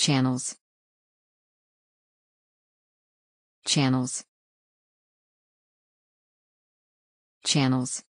channels channels channels